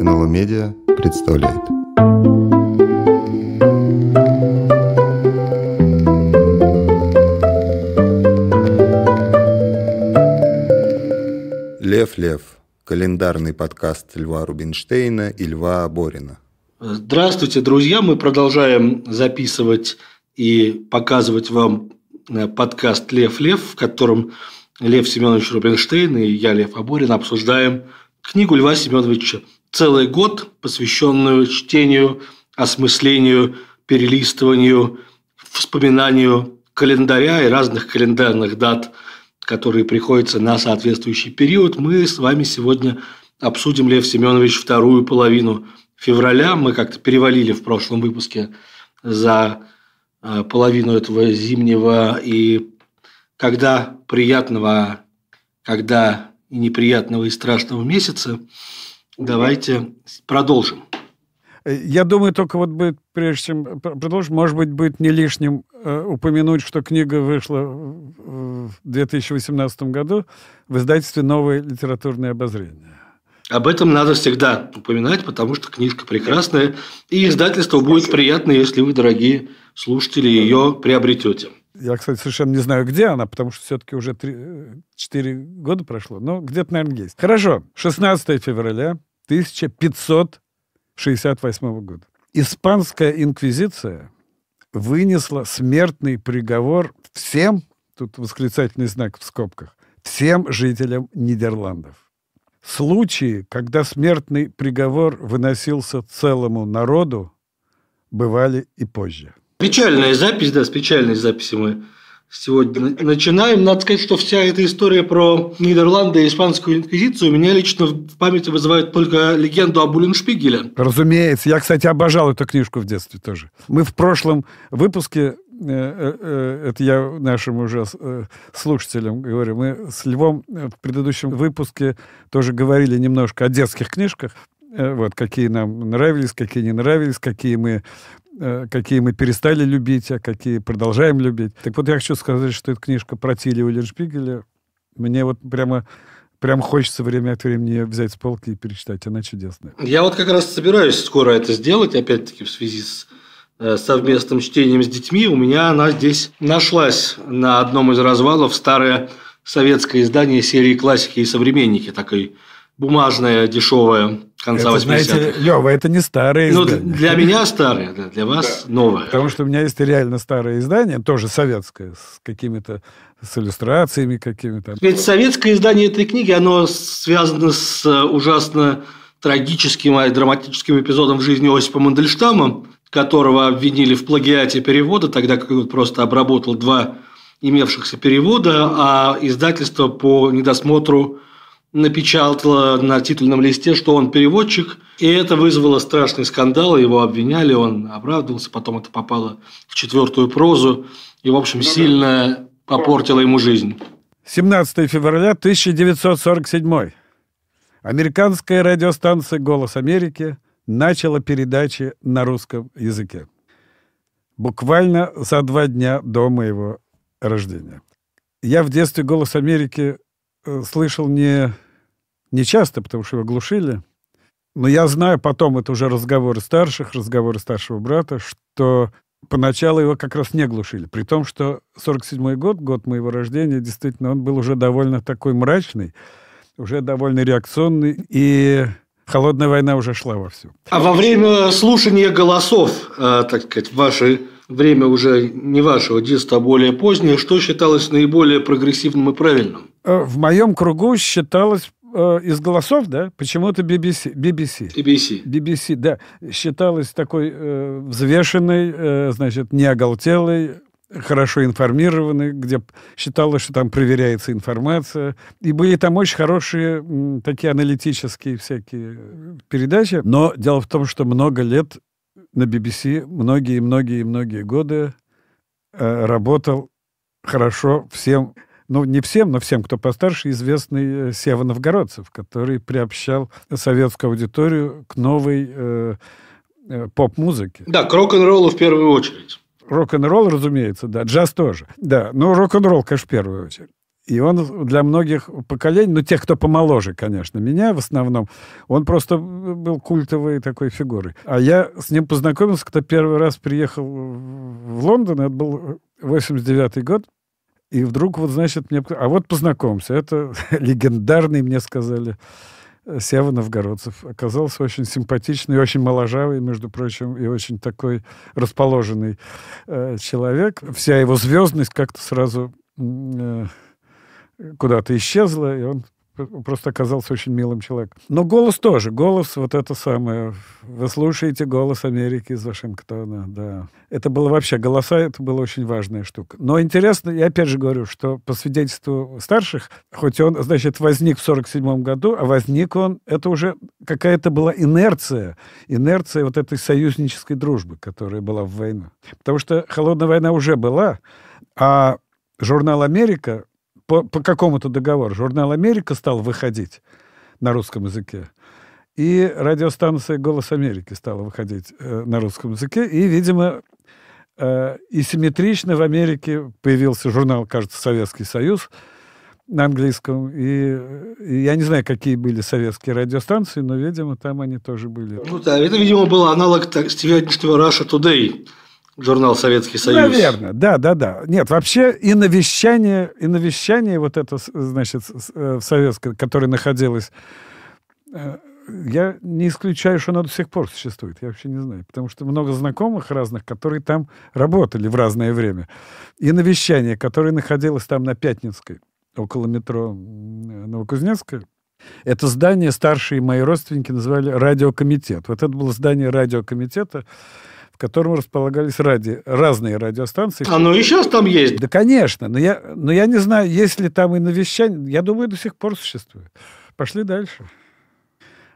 НЛО Медиа представляет. Лев Лев. Календарный подкаст Льва Рубинштейна и Льва Борина. Здравствуйте, друзья. Мы продолжаем записывать и показывать вам э, подкаст «Лев Лев», в котором Лев Семенович Рубинштейн и я, Лев Аборин, обсуждаем книгу Льва Семеновича целый год, посвященную чтению, осмыслению, перелистыванию, вспоминанию календаря и разных календарных дат, которые приходятся на соответствующий период, мы с вами сегодня обсудим, Лев Семенович, вторую половину февраля. Мы как-то перевалили в прошлом выпуске за а, половину этого зимнего и когда приятного, а когда и неприятного и страшного месяца – Давайте продолжим. Я думаю, только вот будет, прежде чем продолжим, может быть, будет не лишним э, упомянуть, что книга вышла в 2018 году в издательстве «Новое литературное обозрение». Об этом надо всегда упоминать, потому что книжка прекрасная, и издательству будет приятно, если вы, дорогие слушатели, ее приобретете. Я, кстати, совершенно не знаю, где она, потому что все-таки уже 3, 4 э, года прошло, но где-то, наверное, есть. Хорошо. 16 февраля 1568 года. Испанская инквизиция вынесла смертный приговор всем, тут восклицательный знак в скобках, всем жителям Нидерландов. Случаи, когда смертный приговор выносился целому народу, бывали и позже. Печальная запись, да, с печальной записи мы сегодня начинаем. Надо сказать, что вся эта история про Нидерланды и испанскую инквизицию меня лично в памяти вызывает только легенду об Уллиншпигеле. Разумеется. Я, кстати, обожал эту книжку в детстве тоже. Мы в прошлом выпуске э, э, э, это я нашим уже слушателям говорю. Мы с Львом в предыдущем выпуске тоже говорили немножко о детских книжках вот, какие нам нравились, какие не нравились, какие мы Э, какие мы перестали любить, а какие продолжаем любить. Так вот, я хочу сказать, что эта книжка про Тилли Уллершпигеля. Мне вот прямо прямо хочется время от времени взять с полки и перечитать. Она чудесная. Я вот как раз собираюсь скоро это сделать, опять-таки в связи с э, совместным чтением с детьми. У меня она здесь нашлась на одном из развалов старое советское издание серии «Классики и современники», такой бумажная, дешевая, конца это, 80-х. Знаете, Лева, это не старое ну, издание. для меня старое, да, для вас да. новое. Потому что у меня есть реально старое издание, тоже советское, с какими-то с иллюстрациями какими-то. Ведь советское издание этой книги, оно связано с э, ужасно трагическим и драматическим эпизодом в жизни Осипа Мандельштама, которого обвинили в плагиате перевода, тогда как он просто обработал два имевшихся перевода, а издательство по недосмотру напечатала на титульном листе, что он переводчик, и это вызвало страшный скандал, его обвиняли, он оправдывался, потом это попало в четвертую прозу, и, в общем, ну сильно да. попортило ему жизнь. 17 февраля 1947 Американская радиостанция «Голос Америки» начала передачи на русском языке. Буквально за два дня до моего рождения. Я в детстве «Голос Америки» э, слышал не не часто, потому что его глушили. Но я знаю потом, это уже разговоры старших, разговоры старшего брата, что поначалу его как раз не глушили. При том, что 47-й год, год моего рождения, действительно, он был уже довольно такой мрачный, уже довольно реакционный, и холодная война уже шла вовсю. А во время слушания голосов, а, так сказать, ваше время уже не вашего детства, а более позднее, что считалось наиболее прогрессивным и правильным? Э, в моем кругу считалось Э, из голосов, да, почему-то BBC, BBC. BBC. BBC, да, считалось такой э, взвешенной, э, значит, не оголтелой, хорошо информированы, где считалось, что там проверяется информация. И были там очень хорошие м, такие аналитические всякие передачи. Но дело в том, что много лет на BBC, многие-многие-многие годы э, работал хорошо всем ну, не всем, но всем, кто постарше, известный э, Сева Новгородцев, который приобщал советскую аудиторию к новой э, э, поп-музыке. Да, к рок-н-роллу в первую очередь. Рок-н-ролл, разумеется, да, джаз тоже. Да, но рок-н-ролл, конечно, в первую очередь. И он для многих поколений, ну, тех, кто помоложе, конечно, меня в основном, он просто был культовой такой фигурой. А я с ним познакомился, когда первый раз приехал в Лондон, это был 89 год, и вдруг вот, значит, мне... А вот познакомься, это легендарный, мне сказали, э, Сева Новгородцев. Оказался очень симпатичный, очень моложавый, между прочим, и очень такой расположенный э, человек. Вся его звездность как-то сразу э, куда-то исчезла, и он просто оказался очень милым человеком. Но голос тоже. Голос вот это самое. Вы слушаете голос Америки из Вашингтона, да. Это было вообще голоса, это была очень важная штука. Но интересно, я опять же говорю, что по свидетельству старших, хоть он, значит, возник в 47 году, а возник он, это уже какая-то была инерция, инерция вот этой союзнической дружбы, которая была в войну. Потому что холодная война уже была, а журнал «Америка» по, по какому-то договору журнал «Америка» стал выходить на русском языке. И радиостанция «Голос Америки» стала выходить э, на русском языке. И, видимо, э, и симметрично в Америке появился журнал, кажется, «Советский Союз» на английском. И, и я не знаю, какие были советские радиостанции, но, видимо, там они тоже были. Ну да, это, видимо, был аналог так, сегодняшнего «Russia Today», журнал «Советский Союз». Наверное, да, да, да. Нет, вообще и навещание, и навещание вот это, значит, э, в Советском, которое находилось, э, я не исключаю, что оно до сих пор существует. Я вообще не знаю. Потому что много знакомых разных, которые там работали в разное время. И навещание, которое находилось там на Пятницкой, около метро Новокузнецкая, это здание старшие мои родственники называли радиокомитет. Вот это было здание радиокомитета, в котором располагались ради, разные радиостанции. А ну и сейчас там есть. Да, конечно. Но я, но я не знаю, есть ли там и навещание. Я думаю, до сих пор существует. Пошли дальше.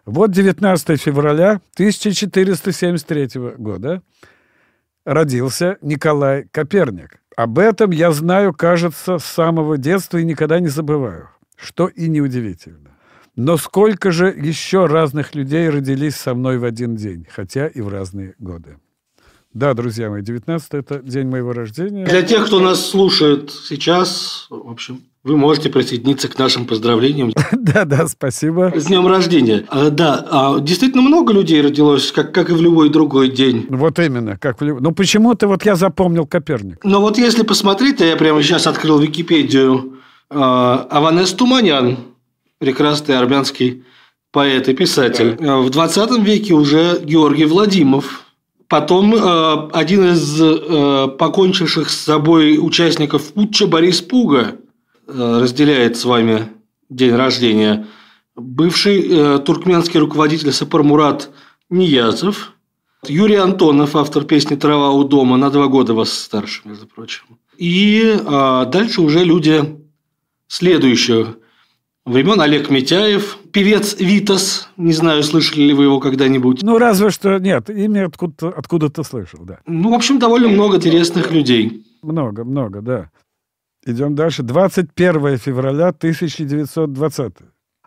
Вот 19 февраля 1473 года родился Николай Коперник. Об этом я знаю, кажется, с самого детства и никогда не забываю, что и неудивительно. Но сколько же еще разных людей родились со мной в один день, хотя и в разные годы. Да, друзья мои, 19 это день моего рождения. Для тех, кто нас слушает сейчас, в общем, вы можете присоединиться к нашим поздравлениям. Да, да, спасибо. С днем рождения. А, да, а действительно много людей родилось, как, как и в любой другой день. Вот именно, как в любой. Ну почему-то вот я запомнил Коперник. Ну вот если посмотреть, я прямо сейчас открыл Википедию. А, Аванес Туманян, прекрасный армянский поэт и писатель. Да. В 20 веке уже Георгий Владимов, Потом э, один из э, покончивших с собой участников путча Борис Пуга э, разделяет с вами день рождения. Бывший э, туркменский руководитель Сапармурат Ниязов. Юрий Антонов, автор песни «Трава у дома», на два года вас старше, между прочим. И э, дальше уже люди следующего времен. Олег Митяев, певец Витас. Не знаю, слышали ли вы его когда-нибудь. Ну, разве что нет. Имя откуда-то, откуда слышал, да. Ну, в общем, довольно много интересных людей. Много, много, да. Идем дальше. 21 февраля 1920.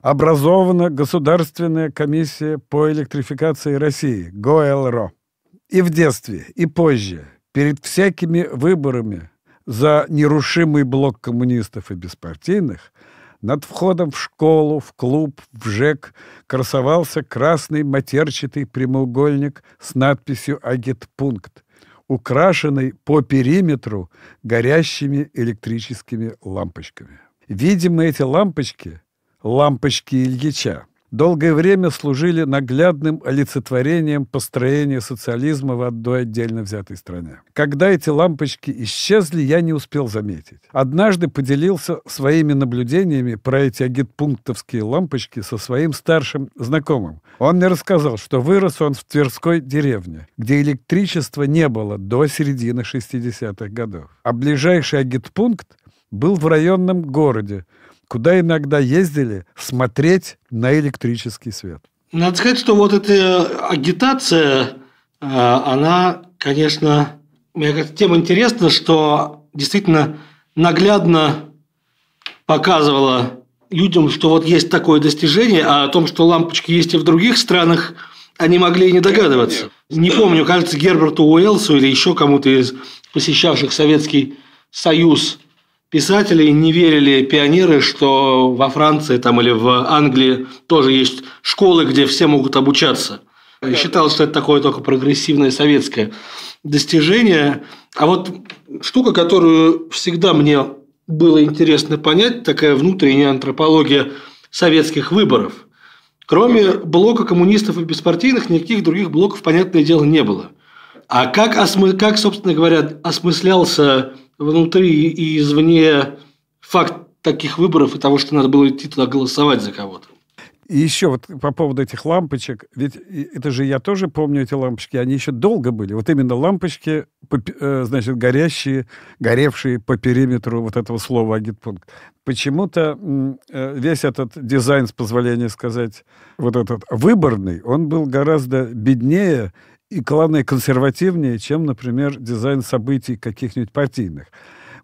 Образована Государственная комиссия по электрификации России, ГОЭЛРО. И в детстве, и позже, перед всякими выборами за нерушимый блок коммунистов и беспартийных – над входом в школу, в клуб, в ЖЭК красовался красный матерчатый прямоугольник с надписью «Агитпункт», украшенный по периметру горящими электрическими лампочками. Видимо, эти лампочки – лампочки Ильича долгое время служили наглядным олицетворением построения социализма в одной отдельно взятой стране. Когда эти лампочки исчезли, я не успел заметить. Однажды поделился своими наблюдениями про эти агитпунктовские лампочки со своим старшим знакомым. Он мне рассказал, что вырос он в Тверской деревне, где электричества не было до середины 60-х годов. А ближайший агитпункт был в районном городе – куда иногда ездили смотреть на электрический свет. Надо сказать, что вот эта э, агитация, э, она, конечно, мне кажется, тем интересна, что действительно наглядно показывала людям, что вот есть такое достижение, а о том, что лампочки есть и в других странах, они могли и не догадываться. Не помню, кажется, Герберту Уэлсу или еще кому-то из посещавших Советский Союз – писатели не верили пионеры, что во Франции там, или в Англии тоже есть школы, где все могут обучаться. И считал, что это такое только прогрессивное советское достижение. А вот штука, которую всегда мне было интересно понять, такая внутренняя антропология советских выборов. Кроме блока коммунистов и беспартийных, никаких других блоков, понятное дело, не было. А как, осмы... как собственно говоря, осмыслялся внутри и извне факт таких выборов и того, что надо было идти туда голосовать за кого-то. И еще вот по поводу этих лампочек, ведь это же я тоже помню эти лампочки, они еще долго были. Вот именно лампочки, э, значит, горящие, горевшие по периметру вот этого слова агитпункт. Почему-то э, весь этот дизайн, с позволения сказать, вот этот выборный, он был гораздо беднее, и, главное, консервативнее, чем, например, дизайн событий каких-нибудь партийных.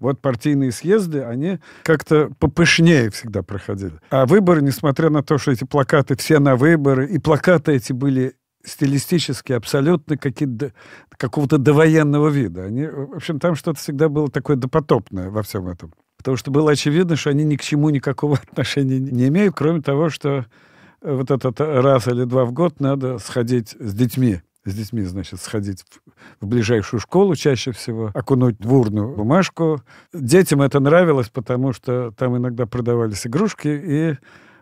Вот партийные съезды, они как-то попышнее всегда проходили. А выборы, несмотря на то, что эти плакаты все на выборы, и плакаты эти были стилистически абсолютно какие-то, какого-то довоенного вида. Они, в общем, там что-то всегда было такое допотопное во всем этом. Потому что было очевидно, что они ни к чему никакого отношения не имеют, кроме того, что э, вот этот раз или два в год надо сходить с детьми с детьми, значит, сходить в, в ближайшую школу чаще всего, окунуть в урну бумажку. Детям это нравилось, потому что там иногда продавались игрушки и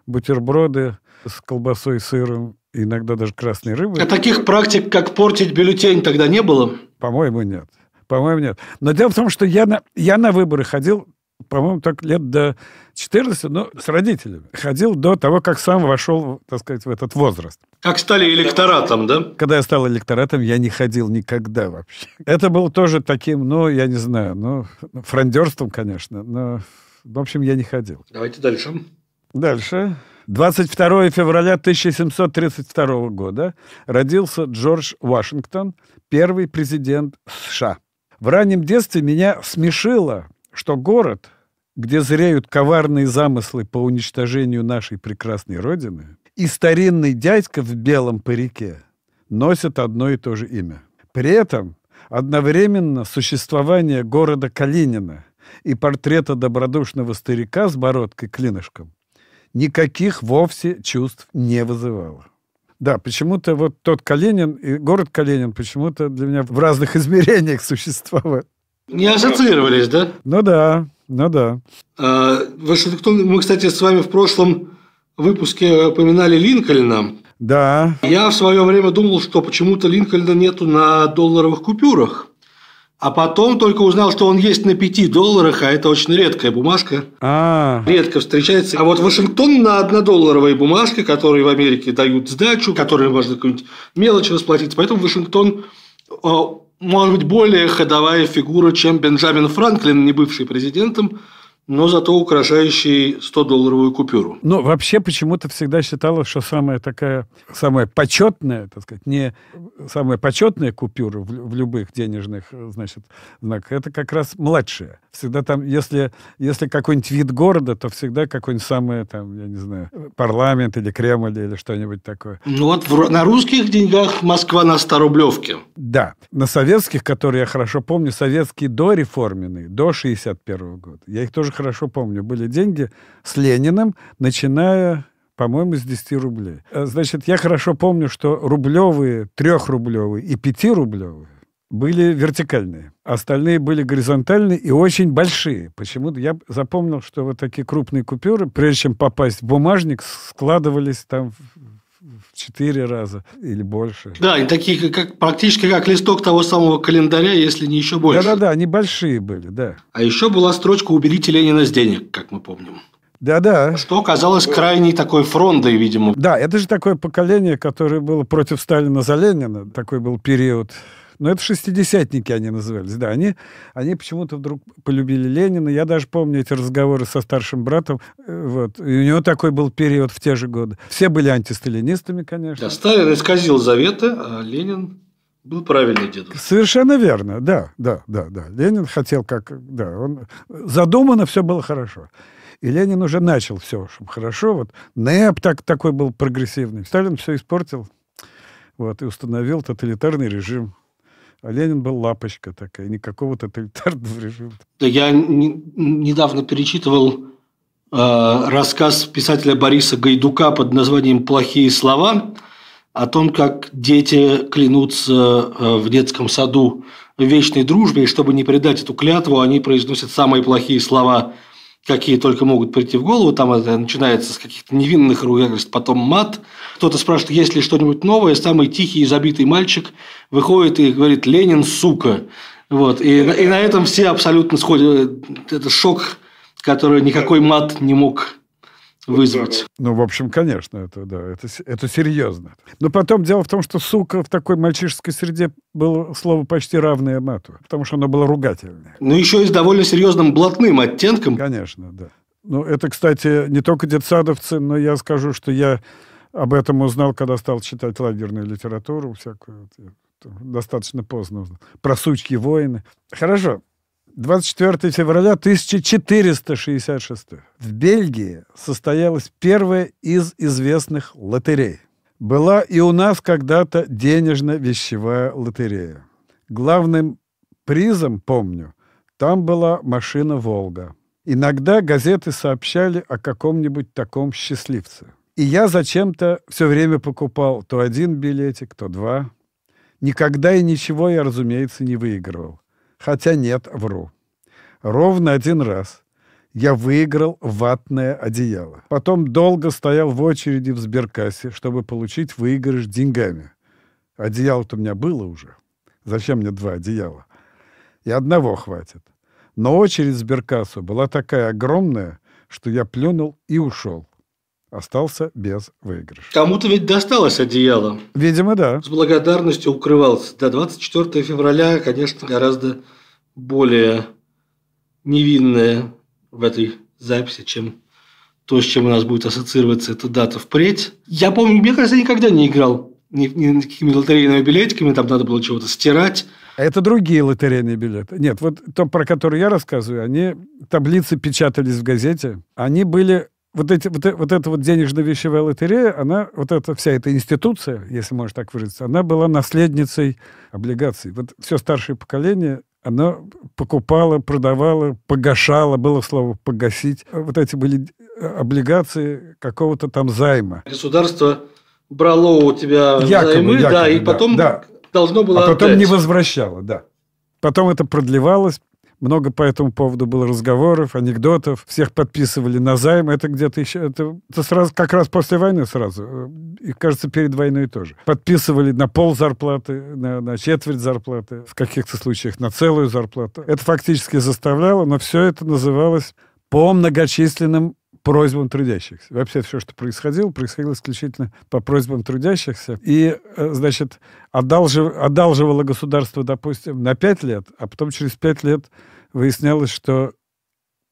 бутерброды с колбасой, сыром, иногда даже красной рыбой. А таких практик, как портить бюллетень, тогда не было? По-моему, нет. По-моему, нет. Но дело в том, что я на, я на выборы ходил по-моему, так лет до 14, но с родителями. Ходил до того, как сам вошел, так сказать, в этот возраст. Как стали электоратом, да? Когда я стал электоратом, я не ходил никогда вообще. Это было тоже таким, ну, я не знаю, ну, фрондерством, конечно, но, в общем, я не ходил. Давайте дальше. Дальше. 22 февраля 1732 года родился Джордж Вашингтон, первый президент США. В раннем детстве меня смешило, что город, где зреют коварные замыслы по уничтожению нашей прекрасной Родины, и старинный дядька в белом парике носят одно и то же имя. При этом одновременно существование города Калинина и портрета добродушного старика с бородкой-клинышком никаких вовсе чувств не вызывало. Да, почему-то вот тот Калинин и город Калинин почему-то для меня в разных измерениях существовал. Не ассоциировались, да? Ну да, ну да. А, Вашингтон, мы, кстати, с вами в прошлом выпуске упоминали Линкольна. Да. Я в свое время думал, что почему-то Линкольна нету на долларовых купюрах. А потом только узнал, что он есть на 5 долларах, а это очень редкая бумажка. А. Редко встречается. А вот Вашингтон на 1-долларовой бумажке, которые в Америке дают сдачу, которые можно какую-нибудь мелочь расплатить. Поэтому Вашингтон а, может быть, более ходовая фигура, чем Бенджамин Франклин, не бывший президентом, но зато украшающий 100-долларовую купюру. Но вообще почему-то всегда считалось, что самая такая, самая почетная, так сказать, не самая почетная купюра в, в любых денежных, э, значит, знаках, это как раз младшая всегда там, если, если какой-нибудь вид города, то всегда какой-нибудь самый, там, я не знаю, парламент или Кремль или что-нибудь такое. Ну вот в, на русских деньгах Москва на 100 рублевке. Да. На советских, которые я хорошо помню, советские до дореформенные, до 61 -го года. Я их тоже хорошо помню. Были деньги с Лениным, начиная по-моему, с 10 рублей. Э, значит, я хорошо помню, что рублевые, трехрублевые и пятирублевые были вертикальные, а остальные были горизонтальные и очень большие. Почему-то я запомнил, что вот такие крупные купюры, прежде чем попасть в бумажник, складывались там в четыре раза или больше. Да, и такие как, практически как листок того самого календаря, если не еще больше. Да-да-да, они большие были, да. А еще была строчка «Уберите Ленина с денег», как мы помним. Да-да. Что оказалось крайней такой фрондой, видимо. Да, это же такое поколение, которое было против Сталина за Ленина. Такой был период но это шестидесятники они назывались, да. Они, они почему-то вдруг полюбили Ленина. Я даже помню эти разговоры со старшим братом. Э, вот. И у него такой был период в те же годы. Все были антисталинистами, конечно. Да, Сталин исказил заветы, а Ленин был правильный дедушка. Совершенно верно, да, да, да, да. Ленин хотел как, да, он задумано все было хорошо. И Ленин уже начал все, чтобы хорошо. Вот НЭП так, такой был прогрессивный. Сталин все испортил вот, и установил тоталитарный режим. А Ленин был лапочка такая, никакого тоталитарного режима. Да я недавно перечитывал э, рассказ писателя Бориса Гайдука под названием «Плохие слова» о том, как дети клянутся э, в детском саду вечной дружбе, и чтобы не предать эту клятву, они произносят самые плохие слова какие только могут прийти в голову. Там это начинается с каких-то невинных ругательств, потом мат. Кто-то спрашивает, есть ли что-нибудь новое. Самый тихий и забитый мальчик выходит и говорит «Ленин, сука!». Вот. И, и на этом все абсолютно сходят. Э, это шок, который никакой мат не мог вызвать. Ну, в общем, конечно, это, да, это, это серьезно. Но потом дело в том, что «сука» в такой мальчишеской среде было слово почти равное мату, потому что оно было ругательное. Ну, еще и с довольно серьезным блатным оттенком. Конечно, да. Ну, это, кстати, не только детсадовцы, но я скажу, что я об этом узнал, когда стал читать лагерную литературу всякую. Достаточно поздно. Про сучки воины. Хорошо. 24 февраля 1466 в Бельгии состоялась первая из известных лотерей. Была и у нас когда-то денежно-вещевая лотерея. Главным призом, помню, там была машина «Волга». Иногда газеты сообщали о каком-нибудь таком счастливце. И я зачем-то все время покупал то один билетик, то два. Никогда и ничего я, разумеется, не выигрывал. Хотя нет, вру. Ровно один раз я выиграл ватное одеяло. Потом долго стоял в очереди в сберкассе, чтобы получить выигрыш деньгами. Одеяло-то у меня было уже. Зачем мне два одеяла? И одного хватит. Но очередь в сберкассу была такая огромная, что я плюнул и ушел остался без выигрыша. Кому-то ведь досталось одеяло. Видимо, да. С благодарностью укрывался. До 24 февраля, конечно, гораздо более невинное в этой записи, чем то, с чем у нас будет ассоциироваться эта дата впредь. Я помню, мне кажется, я никогда не играл ни, ни какими лотерейными билетиками, там надо было чего-то стирать. Это другие лотерейные билеты. Нет, вот то, про которые я рассказываю, они, таблицы печатались в газете, они были вот, эти, вот, э, вот эта вот денежно-вещевая лотерея, она, вот эта вся эта институция, если можно так выразиться, она была наследницей облигаций. Вот все старшее поколение она покупала, продавала, погашала, было слово «погасить». Вот эти были э, облигации какого-то там займа. Государство брало у тебя якобы, займы, якобы, да, и потом да, должно было а потом отдать. не возвращало, да. Потом это продлевалось, много по этому поводу было разговоров, анекдотов. Всех подписывали на займ. Это где-то еще... Это, это сразу, как раз после войны сразу. Э, и, кажется, перед войной тоже. Подписывали на пол зарплаты, на, на четверть зарплаты, в каких-то случаях на целую зарплату. Это фактически заставляло, но все это называлось по многочисленным просьбам трудящихся. Вообще все, что происходило, происходило исключительно по просьбам трудящихся. И, э, значит, одалжив, одалживало государство, допустим, на пять лет, а потом через пять лет выяснялось, что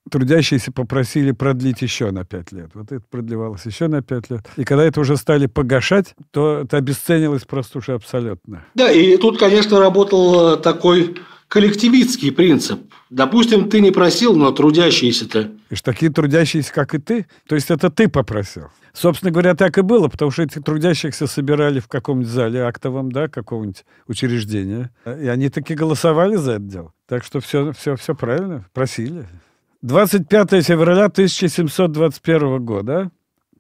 трудящиеся попросили продлить еще на пять лет. Вот это продлевалось еще на пять лет. И когда это уже стали погашать, то это обесценилось просто уже абсолютно. Да, и тут, конечно, работал э, такой коллективистский принцип. Допустим, ты не просил, но трудящиеся-то. И что такие трудящиеся, как и ты? То есть это ты попросил? Собственно говоря, так и было, потому что этих трудящихся собирали в каком-нибудь зале актовом, да, какого-нибудь учреждения. И они таки голосовали за это дело. Так что все, все, все правильно, просили. 25 февраля 1721 года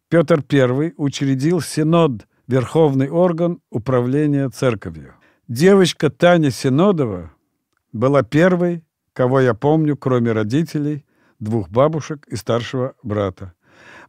Петр I учредил Синод, верховный орган управления церковью. Девочка Таня Синодова – была первой, кого я помню, кроме родителей, двух бабушек и старшего брата.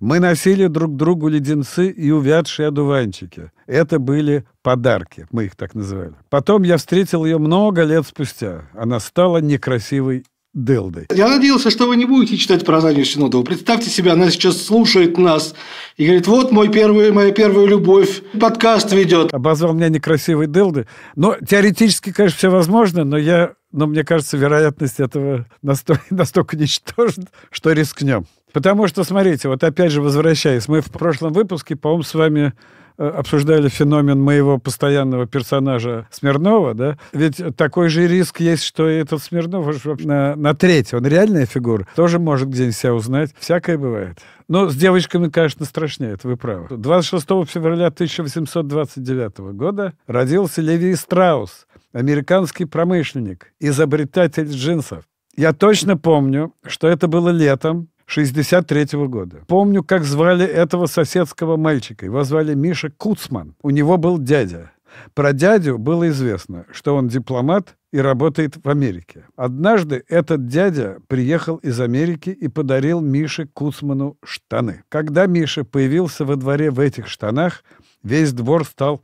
Мы носили друг другу леденцы и увядшие одуванчики. Это были подарки, мы их так называли. Потом я встретил ее много лет спустя. Она стала некрасивой Делдой. Я надеялся, что вы не будете читать про Заню Синодову. Представьте себя, она сейчас слушает нас и говорит, вот мой первый, моя первая любовь, подкаст ведет. Обозвал меня некрасивый Делдой. Но ну, теоретически, конечно, все возможно, но я но мне кажется, вероятность этого настолько, настолько ничтожна, что рискнем. Потому что, смотрите, вот опять же возвращаясь, мы в прошлом выпуске, по-моему, с вами Э, обсуждали феномен моего постоянного персонажа Смирнова, да, ведь такой же риск есть, что и этот Смирнов на, на треть, он реальная фигура, тоже может где-нибудь себя узнать. Всякое бывает. Но с девочками, конечно, страшнее, это вы правы. 26 февраля 1829 года родился Леви Страус, американский промышленник, изобретатель джинсов. Я точно помню, что это было летом, 63 -го года. Помню, как звали этого соседского мальчика. Его звали Миша Куцман. У него был дядя. Про дядю было известно, что он дипломат и работает в Америке. Однажды этот дядя приехал из Америки и подарил Мише Куцману штаны. Когда Миша появился во дворе в этих штанах, весь двор стал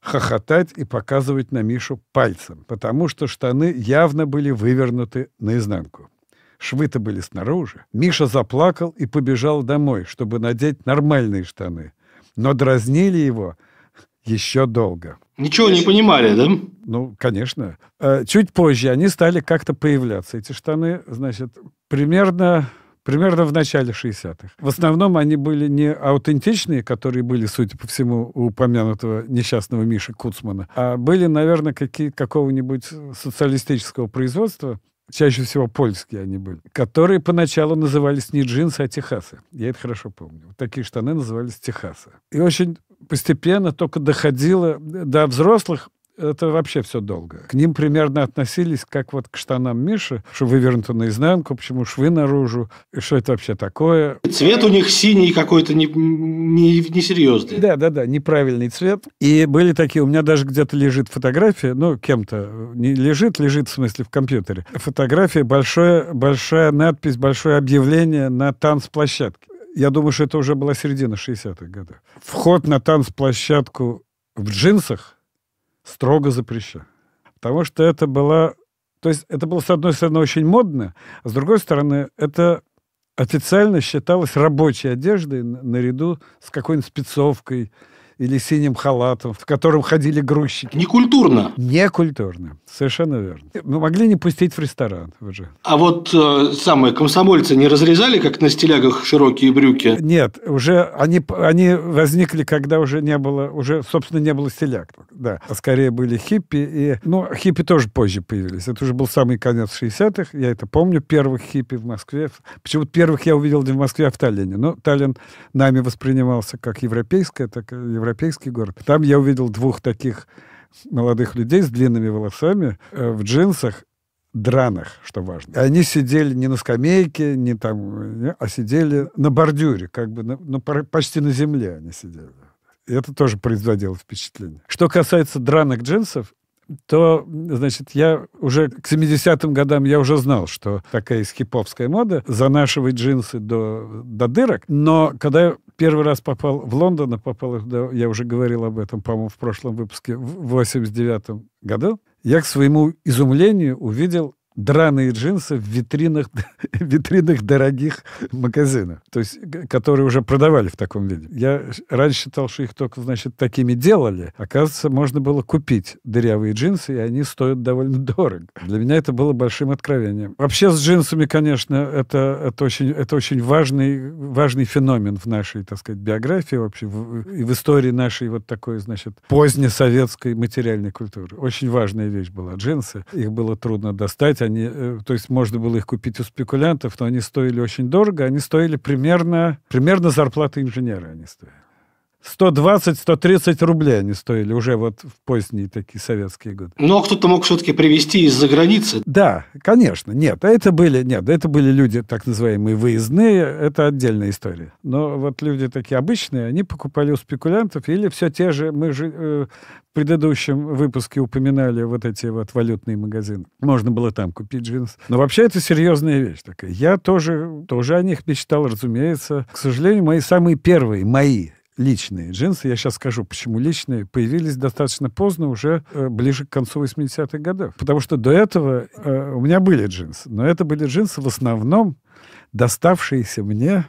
хохотать и показывать на Мишу пальцем, потому что штаны явно были вывернуты наизнанку. Швы-то были снаружи. Миша заплакал и побежал домой, чтобы надеть нормальные штаны. Но дразнили его еще долго. Ничего не понимали, да? Ну, конечно. Э, чуть позже они стали как-то появляться, эти штаны. Значит, примерно примерно в начале 60-х. В основном они были не аутентичные, которые были, судя по всему, у упомянутого несчастного Миши Куцмана, а были, наверное, какие какого-нибудь социалистического производства, чаще всего польские они были, которые поначалу назывались не джинсы, а техасы. Я это хорошо помню. Такие штаны назывались техасы. И очень постепенно только доходило до взрослых, это вообще все долго. К ним примерно относились как вот к штанам Миши, что вывернуто наизнанку, почему швы наружу, и что это вообще такое. Цвет у них синий какой-то несерьезный. Не, не, не да, да, да, неправильный цвет. И были такие, у меня даже где-то лежит фотография, ну, кем-то, не лежит, лежит в смысле в компьютере. Фотография, большое, большая надпись, большое объявление на танцплощадке. Я думаю, что это уже была середина 60-х годов. Вход на танцплощадку в джинсах – строго запрещено. Потому что это было... То есть это было, с одной стороны, очень модно, а с другой стороны, это официально считалось рабочей одеждой наряду с какой-нибудь спецовкой, или синим халатом, в котором ходили грузчики. Некультурно. Некультурно. Совершенно верно. Мы могли не пустить в ресторан. Уже. А вот э, самые комсомольцы не разрезали, как на стилягах, широкие брюки? Нет, уже они, они возникли, когда уже не было, уже, собственно, не было стиляг. Да. А скорее были хиппи. И, ну, хиппи тоже позже появились. Это уже был самый конец 60-х. Я это помню, первых хиппи в Москве. Почему-то первых я увидел не в Москве, а в Таллине. Но Таллин нами воспринимался как европейская, так и европейская европейский город. Там я увидел двух таких молодых людей с длинными волосами э, в джинсах драных, что важно. Они сидели не на скамейке, не там, э, а сидели на бордюре, как бы на, ну, почти на земле они сидели. И это тоже производило впечатление. Что касается драных джинсов, то, значит, я уже к 70-м годам я уже знал, что такая скиповская мода, занашивать джинсы до, до дырок. Но когда Первый раз попал в Лондон, а попал, да, я уже говорил об этом, по-моему, в прошлом выпуске, в 89 году. Я к своему изумлению увидел драные джинсы в витринах, витринах дорогих магазинов, то есть, которые уже продавали в таком виде. Я раньше считал, что их только, значит, такими делали. Оказывается, можно было купить дырявые джинсы, и они стоят довольно дорого. Для меня это было большим откровением. Вообще с джинсами, конечно, это, это очень, это очень важный, важный феномен в нашей, так сказать, биографии вообще, в, и в истории нашей вот такой, значит, позднесоветской материальной культуры. Очень важная вещь была джинсы. Их было трудно достать, они, э, то есть можно было их купить у спекулянтов, но они стоили очень дорого, они стоили примерно, примерно зарплаты инженера они стоили. 120-130 рублей они стоили уже вот в поздние такие советские годы. Но ну, а кто-то мог все-таки привезти из-за границы. Да, конечно. Нет, а это были, нет, это были люди, так называемые выездные, это отдельная история. Но вот люди такие обычные, они покупали у спекулянтов или все те же, мы же э, в предыдущем выпуске упоминали вот эти вот валютные магазины. Можно было там купить джинсы. Но вообще это серьезная вещь такая. Я тоже, тоже о них мечтал, разумеется. К сожалению, мои самые первые, мои личные джинсы, я сейчас скажу, почему личные, появились достаточно поздно, уже э, ближе к концу 80-х годов. Потому что до этого э, у меня были джинсы, но это были джинсы в основном доставшиеся мне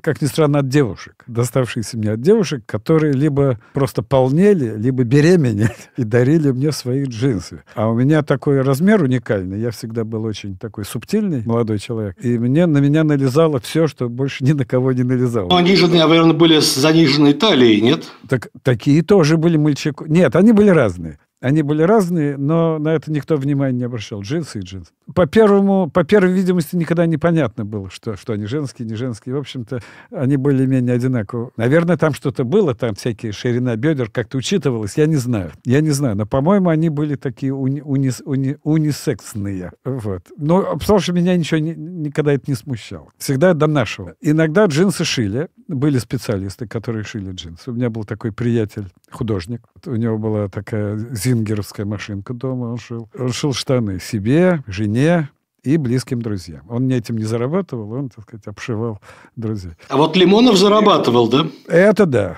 как ни странно, от девушек, доставшиеся мне от девушек, которые либо просто полнели, либо беременели и дарили мне свои джинсы. А у меня такой размер уникальный. Я всегда был очень такой субтильный молодой человек. И мне, на меня налезало все, что больше ни на кого не налезало. Но они же, наверное, были с заниженной талией, нет? Так, такие тоже были мальчики. Нет, они были разные. Они были разные, но на это никто внимания не обращал. Джинсы и джинсы. По, первому, по первой видимости никогда не понятно было, что, что они женские, не женские. В общем-то, они были менее одинаковы. Наверное, там что-то было, там всякие ширина бедер как-то учитывалась. Я не знаю. Я не знаю. Но, по-моему, они были такие уни, унис, уни, унисексные. Вот. Но, потому что меня ничего не, никогда это не смущало. Всегда до нашего. Иногда джинсы шили. Были специалисты, которые шили джинсы. У меня был такой приятель, художник. У него была такая зингеровская машинка дома он шил. Он шил штаны себе, жене, и близким друзьям. Он не этим не зарабатывал, он, так сказать, обшивал друзей. А вот Лимонов зарабатывал, да? Это да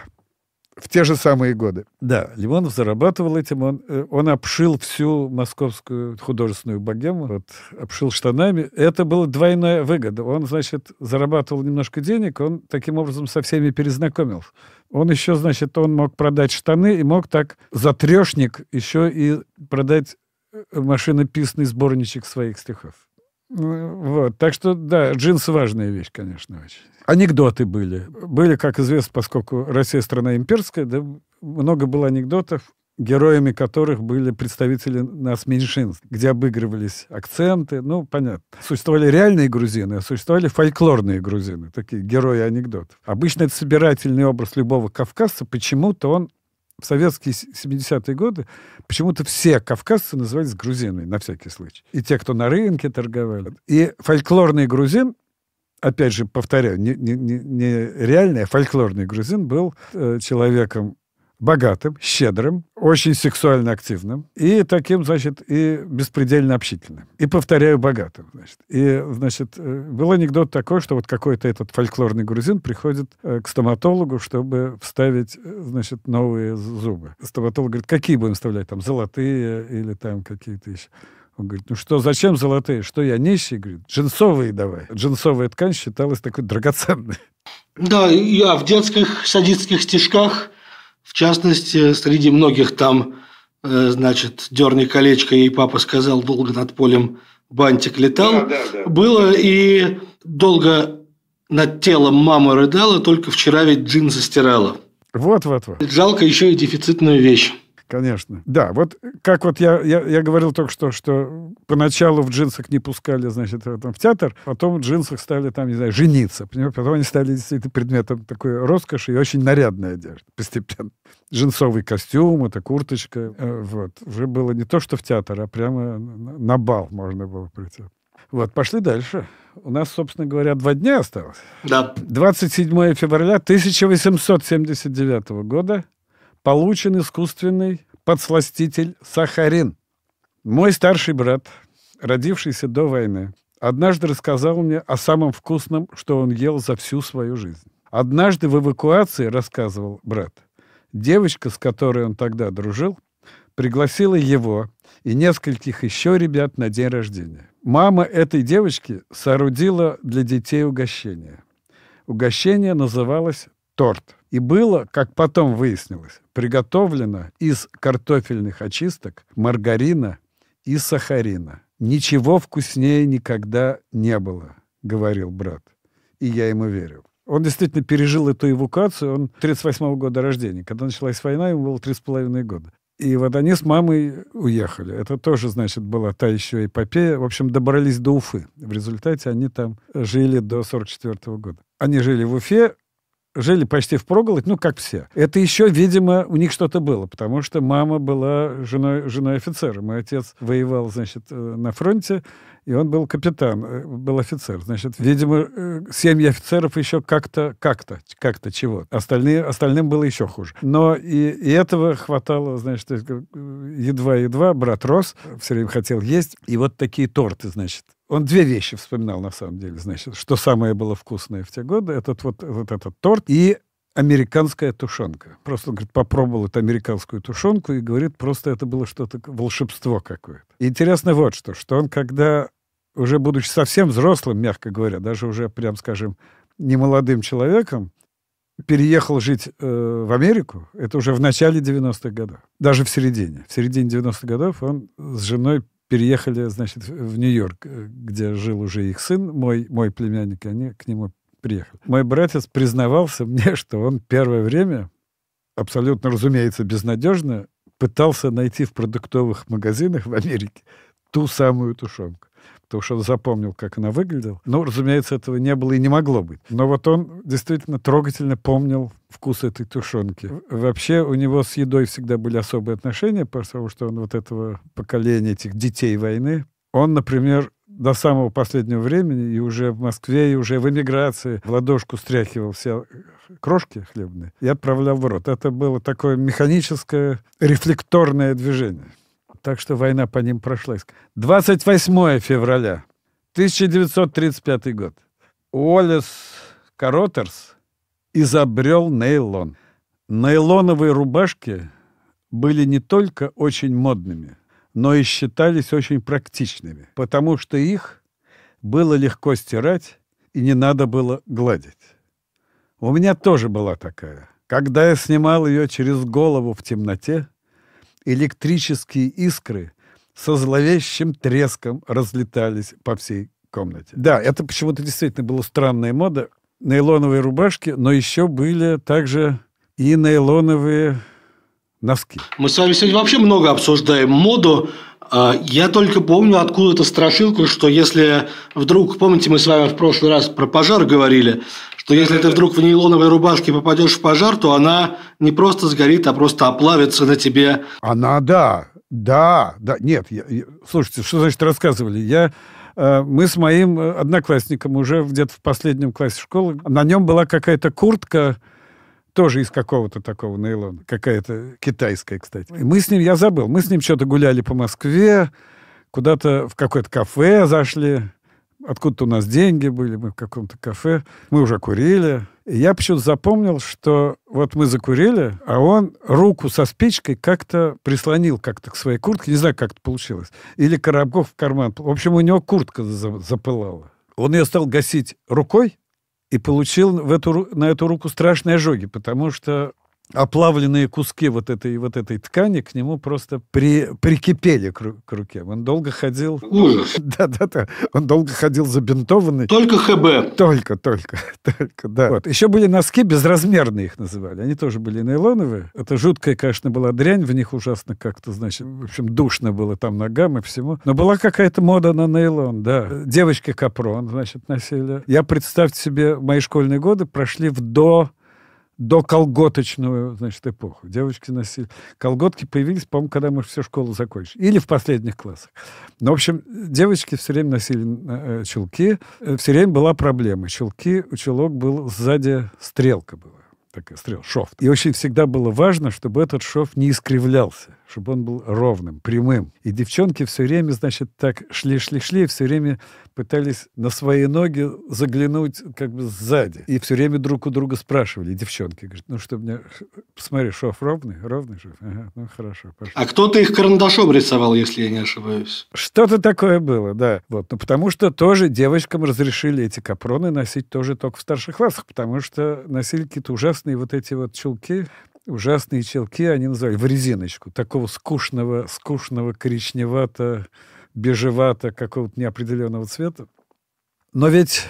в те же самые годы. Да, Лимонов зарабатывал этим. Он, э, он обшил всю московскую художественную богему, вот, обшил штанами. Это была двойная выгода. Он, значит, зарабатывал немножко денег, он таким образом со всеми перезнакомил. Он еще, значит, он мог продать штаны и мог так за трешник еще и продать э, машинописный сборничек своих стихов. Вот. Так что, да, джинсы важная вещь, конечно, очень. Анекдоты были. Были, как известно, поскольку Россия страна имперская, да, много было анекдотов, героями которых были представители нас меньшинств, где обыгрывались акценты, ну, понятно. Существовали реальные грузины, а существовали фольклорные грузины, такие герои анекдотов. Обычно это собирательный образ любого кавказца, почему-то он в советские 70-е годы почему-то все кавказцы назывались грузинами, на всякий случай. И те, кто на рынке торговали. И фольклорный грузин, опять же, повторяю, не, не, не реальный, а фольклорный грузин был э, человеком богатым, щедрым, очень сексуально активным и таким, значит, и беспредельно общительным. И, повторяю, богатым, значит. И, значит, э, был анекдот такой, что вот какой-то этот фольклорный грузин приходит э, к стоматологу, чтобы вставить, э, значит, новые зубы. Стоматолог говорит, какие будем вставлять, там, золотые или там какие-то еще. Он говорит, ну что, зачем золотые? Что я нищий? Говорит, джинсовые давай. Джинсовая ткань считалась такой драгоценной. Да, я в детских садистских стишках в частности, среди многих там, э, значит, дерни колечко, и папа сказал, долго над полем бантик летал. Да, да, да. Было и долго над телом мама рыдала, только вчера ведь джин застирала. Вот, вот, вот. Жалко еще и дефицитную вещь конечно. Да, вот э, как вот я, я, я говорил только что, что поначалу в джинсах не пускали, значит, э, там, в театр, потом в джинсах стали там, не знаю, жениться, понимаешь? Потом они стали действительно предметом такой роскоши и очень нарядной одежды постепенно. Джинсовый костюм, это курточка, э, вот. Уже было не то, что в театр, а прямо на бал можно было прийти. Вот, пошли дальше. У нас, собственно говоря, два дня осталось. Да. 27 февраля 1879 года получен искусственный подсластитель сахарин. Мой старший брат, родившийся до войны, однажды рассказал мне о самом вкусном, что он ел за всю свою жизнь. Однажды в эвакуации, рассказывал брат, девочка, с которой он тогда дружил, пригласила его и нескольких еще ребят на день рождения. Мама этой девочки соорудила для детей угощение. Угощение называлось торт. И было, как потом выяснилось, приготовлено из картофельных очисток, маргарина и сахарина. «Ничего вкуснее никогда не было», — говорил брат. И я ему верил. Он действительно пережил эту эвакуацию. Он 38 -го года рождения. Когда началась война, ему было 3,5 года. И вот они с мамой уехали. Это тоже, значит, была та еще эпопея. В общем, добрались до Уфы. В результате они там жили до 44 -го года. Они жили в Уфе, жили почти в впроголодь, ну, как все. Это еще, видимо, у них что-то было, потому что мама была женой, женой офицера. Мой отец воевал, значит, э, на фронте, и он был капитан, э, был офицер. Значит, видимо, э, семьи офицеров еще как-то, как-то, как-то чего. Остальные, остальным было еще хуже. Но и, и этого хватало, значит, едва-едва. Брат рос, все время хотел есть. И вот такие торты, значит, он две вещи вспоминал, на самом деле, значит, что самое было вкусное в те годы, этот вот, вот этот торт и американская тушенка. Просто, говорит, попробовал эту американскую тушенку и, говорит, просто это было что-то, волшебство какое-то. интересно вот что, что он, когда уже будучи совсем взрослым, мягко говоря, даже уже, прям скажем, не молодым человеком, переехал жить э, в Америку, это уже в начале 90-х годов, даже в середине. В середине 90-х годов он с женой переехали, значит, в Нью-Йорк, э, где жил уже их сын, мой, мой племянник, они к нему приехали. Мой братец признавался мне, что он первое время, абсолютно, разумеется, безнадежно, пытался найти в продуктовых магазинах в Америке ту самую тушенку потому что он запомнил, как она выглядела. Но, разумеется, этого не было и не могло быть. Но вот он действительно трогательно помнил вкус этой тушенки. Вообще у него с едой всегда были особые отношения, потому что он вот этого поколения, этих детей войны, он, например, до самого последнего времени, и уже в Москве, и уже в эмиграции, в ладошку стряхивал все крошки хлебные и отправлял в рот. Это было такое механическое, рефлекторное движение. Так что война по ним прошлась. 28 февраля 1935 год. Уоллес Каротерс изобрел нейлон. Нейлоновые рубашки были не только очень модными, но и считались очень практичными, потому что их было легко стирать и не надо было гладить. У меня тоже была такая. Когда я снимал ее через голову в темноте, электрические искры со зловещим треском разлетались по всей комнате. Да, это почему-то действительно была странная мода. Нейлоновые рубашки, но еще были также и нейлоновые носки. Мы с вами сегодня вообще много обсуждаем моду. А, я только помню откуда эта страшилка, что если вдруг, помните, мы с вами в прошлый раз про пожар говорили, что если ты вдруг в нейлоновой рубашке попадешь в пожар, то она не просто сгорит, а просто оплавится на тебе. Она, да, да, да, нет, я, я, слушайте, что значит рассказывали? Я э, мы с моим э, одноклассником уже где-то в последнем классе школы, на нем была какая-то куртка, тоже из какого-то такого нейлона, какая-то китайская, кстати. И мы с ним, я забыл, мы с ним что-то гуляли по Москве, куда-то в какое-то кафе зашли, откуда-то у нас деньги были, мы в каком-то кафе, мы уже курили. И я почему-то запомнил, что вот мы закурили, а он руку со спичкой как-то прислонил как-то к своей куртке, не знаю, как это получилось. Или коробков в карман. В общем, у него куртка запылала. Он ее стал гасить рукой, и получил в эту, на эту руку страшные ожоги, потому что оплавленные куски вот этой, вот этой ткани к нему просто при, прикипели к, к руке. Он долго ходил... Ужас. Да-да-да. Он долго ходил забинтованный. Только ХБ. Только, только, только, да. Вот. Еще были носки безразмерные, их называли. Они тоже были нейлоновые. Это жуткая, конечно, была дрянь. В них ужасно как-то, значит, в общем, душно было там ногам и всему. Но была какая-то мода на нейлон, да. Девочки капрон, значит, носили. Я, представьте себе, мои школьные годы прошли в до до колготочную, значит, эпоху. Девочки носили... Колготки появились, по-моему, когда мы все школу закончили. Или в последних классах. Но, ну, в общем, девочки все время носили э, чулки. Э, все время была проблема. Чулки, у чулок был сзади стрелка была. Такая стрелка, шов. И очень всегда было важно, чтобы этот шов не искривлялся чтобы он был ровным, прямым. И девчонки все время, значит, так шли-шли-шли, все время пытались на свои ноги заглянуть как бы сзади. И все время друг у друга спрашивали, девчонки, говорят, ну что, мне, посмотри, шов ровный, ровный шов? Ага, ну хорошо, пошли. А кто-то их карандашом рисовал, если я не ошибаюсь. Что-то такое было, да. Вот. Ну, потому что тоже девочкам разрешили эти капроны носить тоже только в старших классах, потому что носили какие-то ужасные вот эти вот чулки, ужасные челки, они называли, в резиночку, такого скучного, скучного, коричневато, бежевато, какого-то неопределенного цвета. Но ведь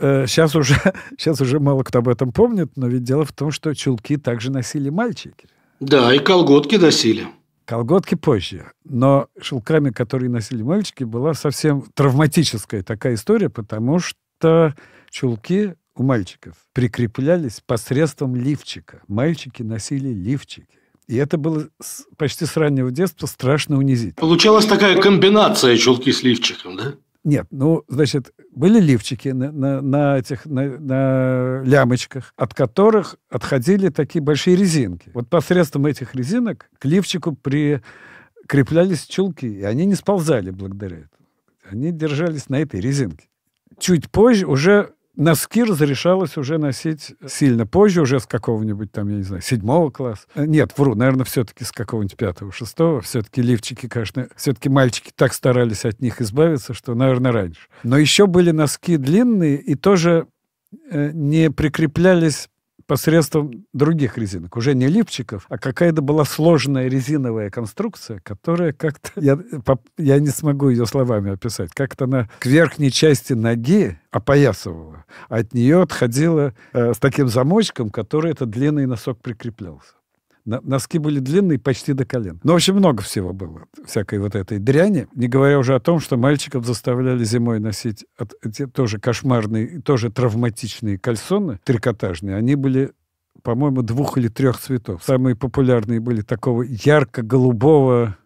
э, сейчас, уже, сейчас уже мало кто об этом помнит, но ведь дело в том, что чулки также носили мальчики. Да, и колготки носили. Колготки позже. Но шелками, которые носили мальчики, была совсем травматическая такая история, потому что чулки у мальчиков прикреплялись посредством лифчика. Мальчики носили лифчики. И это было с, почти с раннего детства страшно унизительно. Получалась такая комбинация чулки с лифчиком, да? Нет, ну, значит, были лифчики на, на, на этих на, на лямочках, от которых отходили такие большие резинки. Вот посредством этих резинок к лифчику прикреплялись чулки, и они не сползали благодаря этому. Они держались на этой резинке. Чуть позже уже Носки разрешалось уже носить сильно позже, уже с какого-нибудь там, я не знаю, седьмого класса. Э, нет, вру, наверное, все-таки с какого-нибудь пятого, шестого. Все-таки лифчики, конечно, все-таки мальчики так старались от них избавиться, что, наверное, раньше. Но еще были носки длинные и тоже э, не прикреплялись посредством других резинок, уже не липчиков, а какая-то была сложная резиновая конструкция, которая как-то, я, я не смогу ее словами описать, как-то она к верхней части ноги опоясывала, а от нее отходила э, с таким замочком, который этот длинный носок прикреплялся. Носки были длинные, почти до колен. Ну, в общем, много всего было, всякой вот этой дряни. Не говоря уже о том, что мальчиков заставляли зимой носить от, те, тоже кошмарные, тоже травматичные кальсоны, трикотажные. Они были по-моему, двух или трех цветов. Самые популярные были такого ярко-голубого,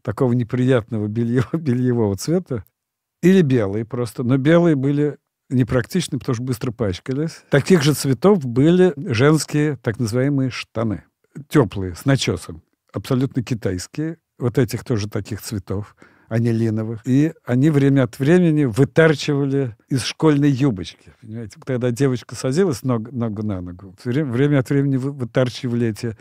такого неприятного бельевого, бельевого цвета. Или белые просто. Но белые были непрактичны, потому что быстро пачкались. Таких же цветов были женские так называемые штаны теплые, с начесом, абсолютно китайские, вот этих тоже таких цветов, анилиновых И они время от времени вытарчивали из школьной юбочки. Понимаете? Когда девочка садилась ног, ногу на ногу, время от времени вытарчивали эти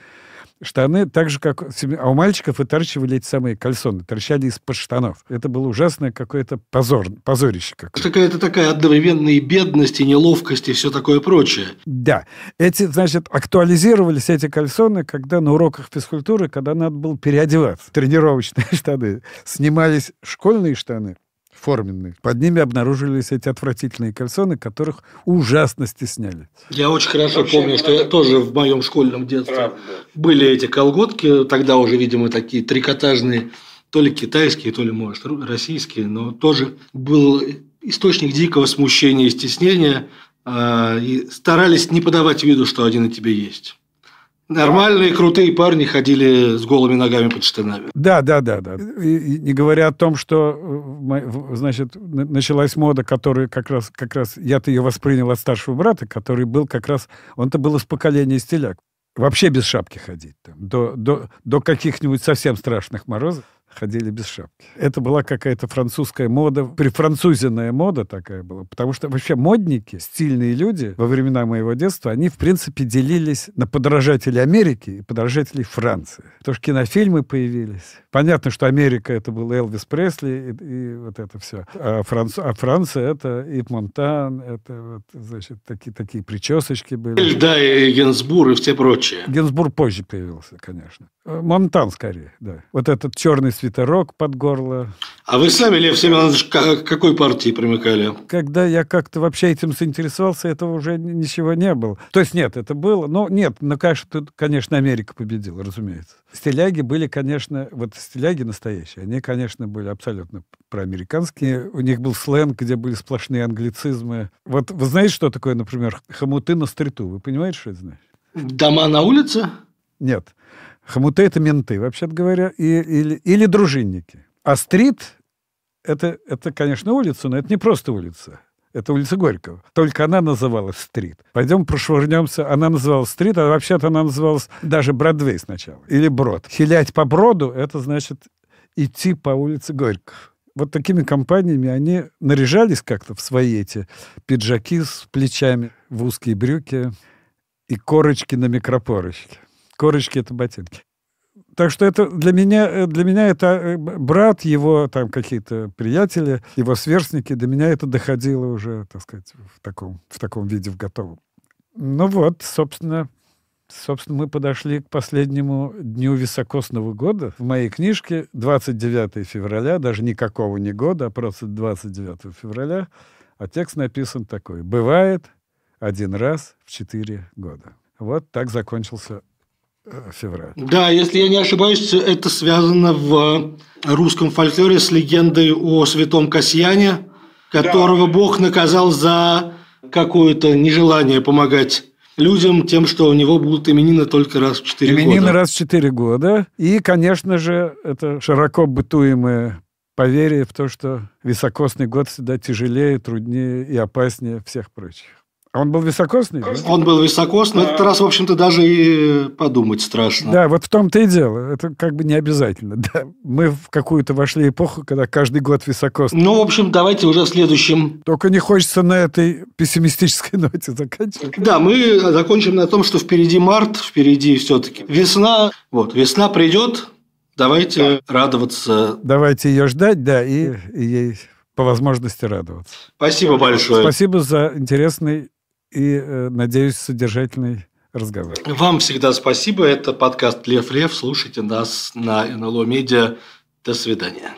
штаны, так же, как а у мальчиков выторчивали эти самые кальсоны, торчали из-под штанов. Это было ужасное какое-то позор, позорище. Какое-то. Какая-то такая одновременная бедность и неловкость и все такое прочее. Да. Эти, значит, актуализировались эти кальсоны, когда на уроках физкультуры, когда надо было переодеваться. Тренировочные штаны. Снимались школьные штаны, форменные. Под ними обнаружились эти отвратительные кальсоны, которых ужасно стесняли. Я очень хорошо Вообще, помню, что я тоже в моем школьном детстве правда. были эти колготки, тогда уже, видимо, такие трикотажные, то ли китайские, то ли, может, российские, но тоже был источник дикого смущения и стеснения, а, и старались не подавать виду, что один и тебе есть. Нормальные крутые парни ходили с голыми ногами под штанами. Да, да, да, да. И, не говоря о том, что э, значит началась мода, которая как раз как раз я-то ее воспринял от старшего брата, который был как раз он-то был из поколения стиляк. Вообще без шапки ходить там, до, до, до каких-нибудь совсем страшных морозов ходили без шапки. Это была какая-то французская мода, прифранцузенная мода такая была, потому что вообще модники, стильные люди во времена моего детства, они, в принципе, делились на подражателей Америки и подражателей Франции. Потому что кинофильмы появились. Понятно, что Америка — это был Элвис Пресли и, и вот это все. А, Франц... а Франция — это и Монтан, это вот, значит, такие, такие причесочки были. Да, и Генсбур и все прочее. Генсбур позже появился, конечно. Монтан скорее, да. Вот этот черный свитерок под горло. А вы сами, Лев Семенович, к какой партии примыкали? Когда я как-то вообще этим заинтересовался, этого уже ничего не было. То есть нет, это было. Но нет, ну, конечно, тут, конечно, Америка победила, разумеется. Стиляги были, конечно, вот стиляги настоящие, они, конечно, были абсолютно проамериканские. У них был сленг, где были сплошные англицизмы. Вот вы знаете, что такое, например, хомуты на стриту? Вы понимаете, что это значит? Дома на улице? Нет. Хомуты — это менты, вообще-то говоря, и, или, или дружинники. А стрит — это, это, конечно, улица, но это не просто улица. Это улица Горького. Только она называлась «Стрит». Пойдем прошвырнемся. Она называлась «Стрит», а вообще-то она называлась даже «Бродвей» сначала. Или «Брод». Хилять по броду — это значит идти по улице Горького. Вот такими компаниями они наряжались как-то в свои эти пиджаки с плечами, в узкие брюки и корочки на микропорочке корочки это ботинки. Так что это для меня, э, для меня это э, брат, его там какие-то приятели, его сверстники, до меня это доходило уже, так сказать, в таком, в таком виде, в готовом. Ну вот, собственно, собственно, мы подошли к последнему дню високосного года. В моей книжке 29 февраля, даже никакого не года, а просто 29 февраля, а текст написан такой. «Бывает один раз в четыре года». Вот так закончился февраля. Э, да, если я не ошибаюсь, это связано в русском фольклоре с легендой о святом Касьяне, которого да. Бог наказал за какое-то нежелание помогать людям тем, что у него будут именины только раз в четыре года. Именины раз в четыре года. И, конечно же, это широко бытуемое поверие в то, что високосный год всегда тяжелее, труднее и опаснее всех прочих. А он был високосный? Да? Он был високосный. На этот раз, в общем-то, даже и подумать страшно. Да, вот в том-то и дело. Это как бы не обязательно. Да. Мы в какую-то вошли эпоху, когда каждый год високосный. Ну, в общем, давайте уже в следующем. Только не хочется на этой пессимистической ноте заканчивать. Да, мы закончим на том, что впереди март, впереди все-таки весна. Вот, весна придет, давайте да. радоваться. Давайте ее ждать, да, и, и ей по возможности радоваться. Спасибо большое. Спасибо за интересный и, э, надеюсь, содержательный разговор. Вам всегда спасибо. Это подкаст «Лев Лев». Слушайте нас на НЛО Медиа. До свидания.